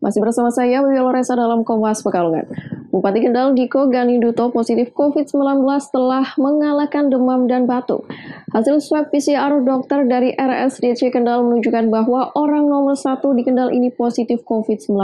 Masih bersama saya, Wiwi Loresa dalam Kompas Pekalongan. Bupati Kendal Diko Ganinduto positif COVID-19 telah mengalahkan demam dan batuk. Hasil swab PCR dokter dari RSDC Kendal menunjukkan bahwa orang nomor satu di Kendal ini positif COVID-19.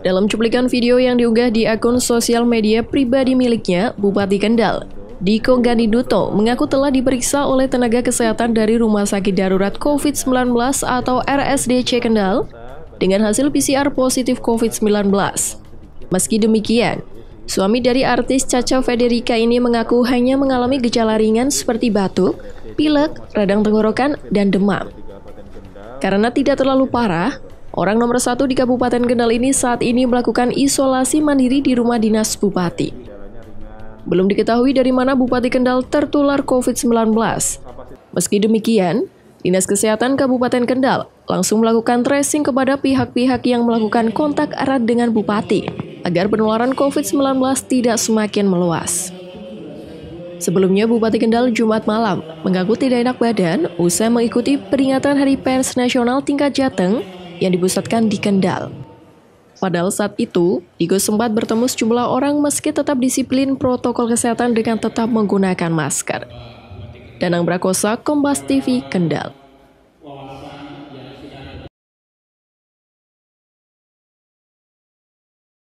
Dalam cuplikan video yang diunggah di akun sosial media pribadi miliknya, Bupati Kendal, Diko Ganiduto mengaku telah diperiksa oleh tenaga kesehatan dari Rumah Sakit Darurat COVID-19 atau RSDC Kendal dengan hasil PCR positif COVID-19. Meski demikian, suami dari artis Caca Federica ini mengaku hanya mengalami gejala ringan seperti batuk, pilek, radang tenggorokan, dan demam. Karena tidak terlalu parah, Orang nomor satu di Kabupaten Kendal ini saat ini melakukan isolasi mandiri di rumah dinas bupati. Belum diketahui dari mana Bupati Kendal tertular COVID-19. Meski demikian, Dinas Kesehatan Kabupaten Kendal langsung melakukan tracing kepada pihak-pihak yang melakukan kontak erat dengan Bupati agar penularan COVID-19 tidak semakin meluas. Sebelumnya, Bupati Kendal Jumat malam mengaku tidak enak badan usai mengikuti peringatan Hari Pers Nasional tingkat Jateng yang dipusatkan di Kendal. Padahal saat itu, Diego sempat bertemu sejumlah orang meski tetap disiplin protokol kesehatan dengan tetap menggunakan masker. Danang Brakosa, Kompas TV, Kendal.